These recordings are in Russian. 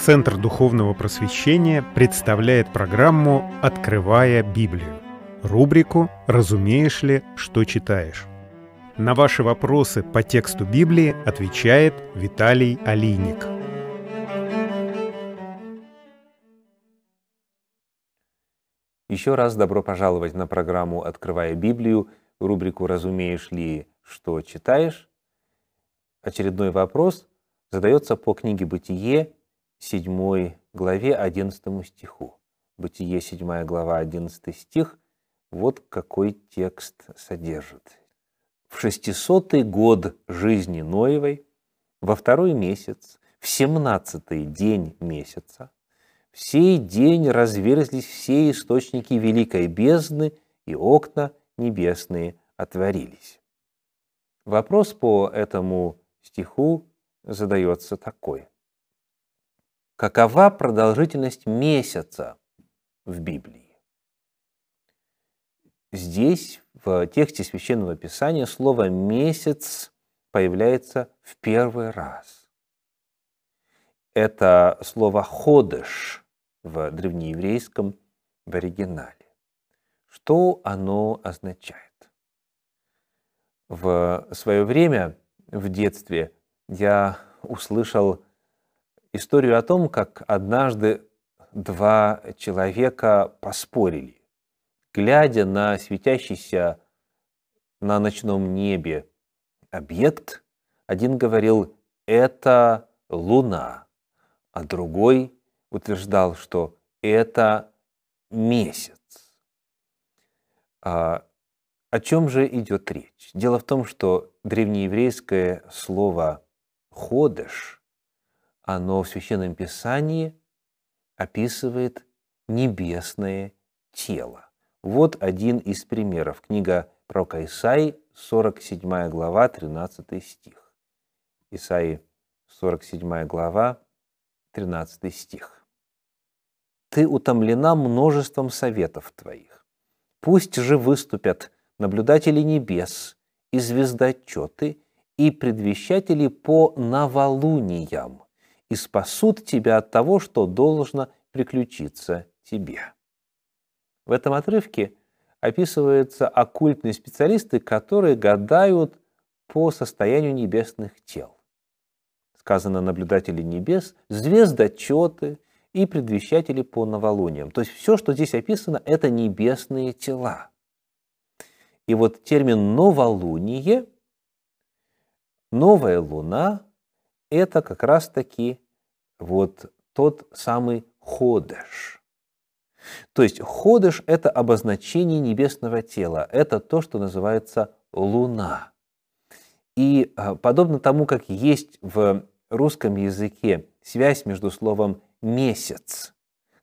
Центр духовного просвещения представляет программу «Открывая Библию», рубрику «Разумеешь ли, что читаешь?». На ваши вопросы по тексту Библии отвечает Виталий Алиник. Еще раз добро пожаловать на программу «Открывая Библию», рубрику «Разумеешь ли, что читаешь?». Очередной вопрос задается по книге «Бытие», 7 главе 11 стиху. Бытие 7 глава 11 стих. Вот какой текст содержит. В шестисотый год жизни Ноевой, во второй месяц, в семнадцатый день месяца, в сей день разверзлись все источники великой бездны, и окна небесные отворились. Вопрос по этому стиху задается такой. Какова продолжительность месяца в Библии? Здесь, в тексте Священного Писания, слово «месяц» появляется в первый раз. Это слово «ходыш» в древнееврейском в оригинале. Что оно означает? В свое время, в детстве, я услышал историю о том, как однажды два человека поспорили. Глядя на светящийся на ночном небе объект, один говорил «это луна», а другой утверждал, что «это месяц». А о чем же идет речь? Дело в том, что древнееврейское слово «ходыш» оно в Священном Писании описывает небесное тело. Вот один из примеров. Книга пророка Исаи, 47 глава, 13 стих. Исаи, 47 глава, 13 стих. «Ты утомлена множеством советов твоих. Пусть же выступят наблюдатели небес и звездочеты, и предвещатели по новолуниям, и спасут тебя от того, что должно приключиться тебе. В этом отрывке описываются оккультные специалисты, которые гадают по состоянию небесных тел. Сказано наблюдатели небес, звездочеты и предвещатели по новолуниям. То есть все, что здесь описано, это небесные тела. И вот термин «новолуние», «новая луна» — это как раз-таки вот тот самый ходыш. То есть ходыш – это обозначение небесного тела, это то, что называется луна. И а, подобно тому, как есть в русском языке связь между словом «месяц»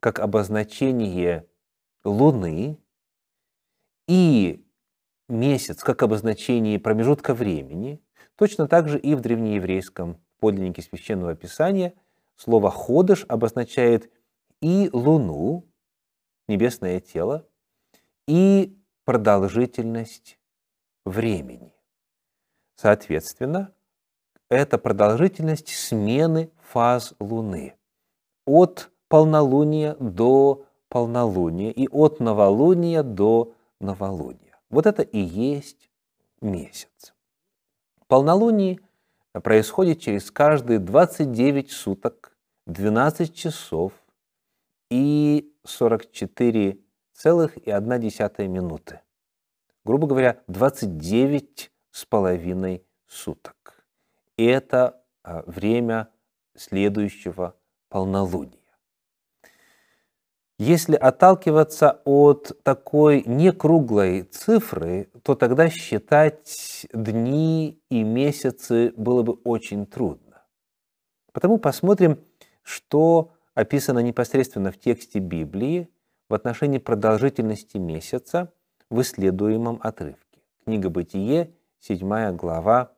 как обозначение луны и месяц как обозначение промежутка времени, точно так же и в древнееврейском подлиннике Священного Писания – Слово «ходыш» обозначает и луну, небесное тело, и продолжительность времени. Соответственно, это продолжительность смены фаз Луны от полнолуния до полнолуния и от новолуния до новолуния. Вот это и есть месяц. Полнолуние происходит через каждые 29 суток, 12 часов и 44,1 минуты. Грубо говоря, 29 с половиной суток. И это а, время следующего полнолуния. Если отталкиваться от такой некруглой цифры, то тогда считать дни и месяцы было бы очень трудно. Потому посмотрим, что описано непосредственно в тексте Библии в отношении продолжительности месяца в исследуемом отрывке. Книга «Бытие», 7 глава,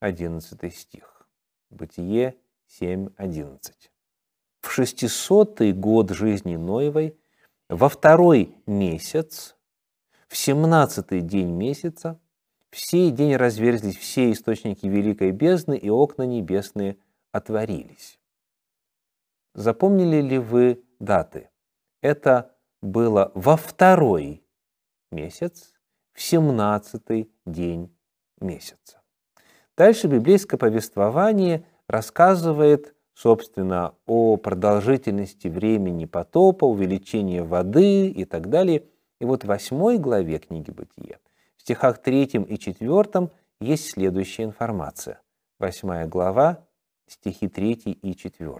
11 стих. «Бытие 7.11» в 600 год жизни Ноевой, во второй месяц, в 17 день месяца, в сей день разверзлись все источники великой бездны, и окна небесные отворились. Запомнили ли вы даты? Это было во второй месяц, в 17 день месяца. Дальше библейское повествование рассказывает собственно, о продолжительности времени потопа, увеличении воды и так далее. И вот в 8 главе книги Бытия, в стихах 3 и 4 есть следующая информация. 8 глава, стихи 3 и 4.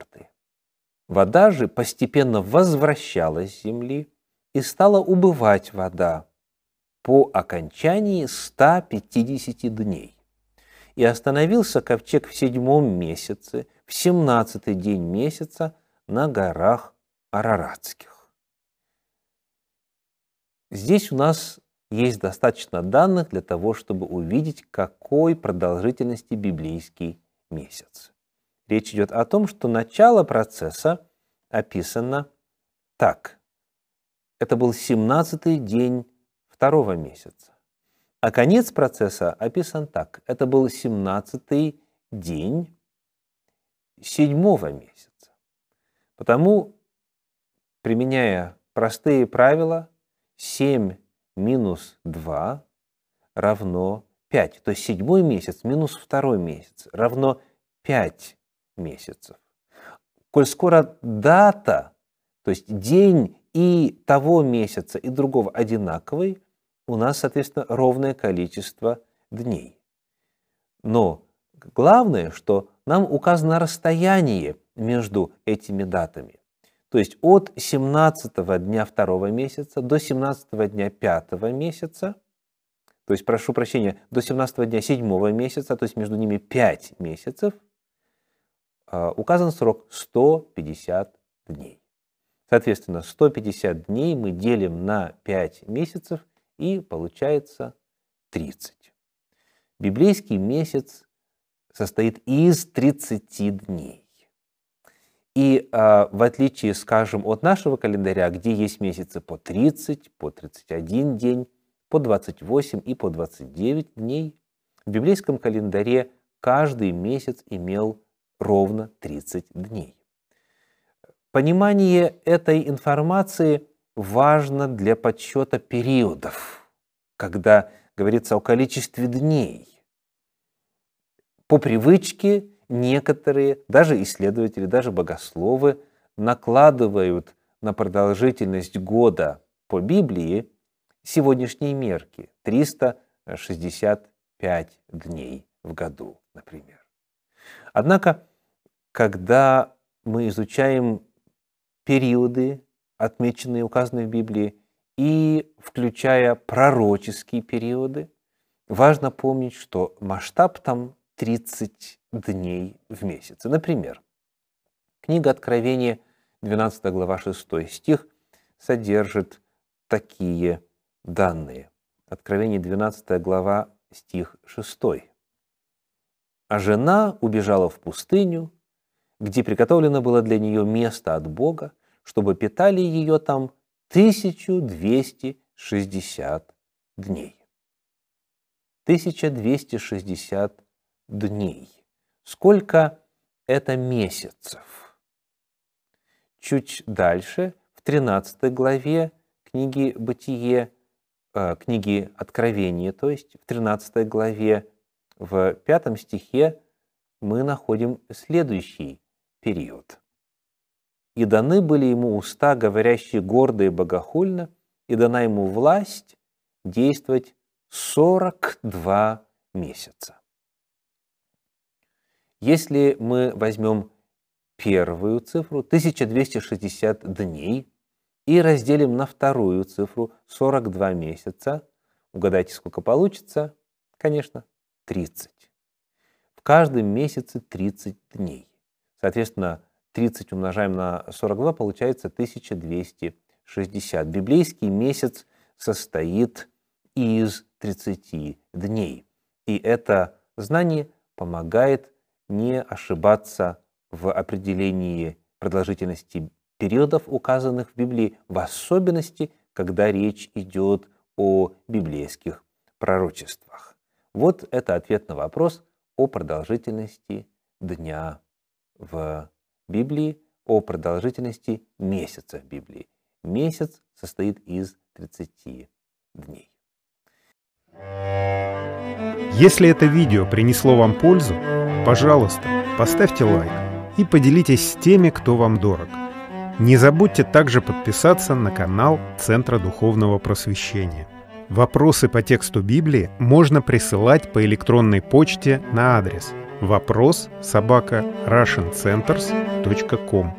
Вода же постепенно возвращалась с земли, и стала убывать вода по окончании 150 дней. И остановился ковчег в седьмом месяце – в семнадцатый день месяца на горах Араратских. Здесь у нас есть достаточно данных для того, чтобы увидеть, какой продолжительности библейский месяц. Речь идет о том, что начало процесса описано так. Это был 17-й день второго месяца. А конец процесса описан так. Это был 17-й день седьмого месяца. Потому, применяя простые правила, 7 минус 2 равно 5. То есть седьмой месяц минус второй месяц равно 5 месяцев. Коль скоро дата, то есть день и того месяца, и другого одинаковый, у нас, соответственно, ровное количество дней. Но главное, что нам указано расстояние между этими датами. То есть от 17 дня второго месяца до 17 дня пятого месяца, то есть, прошу прощения, до 17 дня седьмого месяца, то есть между ними 5 месяцев, а, указан срок 150 дней. Соответственно, 150 дней мы делим на 5 месяцев, и получается 30. Библейский месяц состоит из 30 дней. И э, в отличие, скажем, от нашего календаря, где есть месяцы по 30, по 31 день, по 28 и по 29 дней, в библейском календаре каждый месяц имел ровно 30 дней. Понимание этой информации важно для подсчета периодов, когда говорится о количестве дней по привычке некоторые, даже исследователи, даже богословы, накладывают на продолжительность года по Библии сегодняшние мерки 365 дней в году, например. Однако, когда мы изучаем периоды, отмеченные, указанные в Библии, и включая пророческие периоды, важно помнить, что масштаб там 30 дней в месяц. Например, книга Откровения, 12 глава 6 стих, содержит такие данные. Откровение 12 глава стих 6. «А жена убежала в пустыню, где приготовлено было для нее место от Бога, чтобы питали ее там 1260 дней. 1260 дней. Сколько это месяцев? Чуть дальше, в 13 главе книги «Бытие», э, книги «Откровение», то есть в 13 главе, в 5 стихе мы находим следующий период. «И даны были ему уста, говорящие гордо и богохульно, и дана ему власть действовать 42 месяца. Если мы возьмем первую цифру 1260 дней и разделим на вторую цифру 42 месяца, угадайте, сколько получится? Конечно, 30. В каждом месяце 30 дней. Соответственно, 30 умножаем на 42, получается 1260. Библейский месяц состоит из 30 дней. И это знание помогает не ошибаться в определении продолжительности периодов, указанных в Библии, в особенности, когда речь идет о библейских пророчествах. Вот это ответ на вопрос о продолжительности дня в Библии, о продолжительности месяца в Библии. Месяц состоит из 30 дней. Если это видео принесло вам пользу, пожалуйста, поставьте лайк и поделитесь с теми, кто вам дорог. Не забудьте также подписаться на канал Центра Духовного Просвещения. Вопросы по тексту Библии можно присылать по электронной почте на адрес вопрос собака russiancenters.com.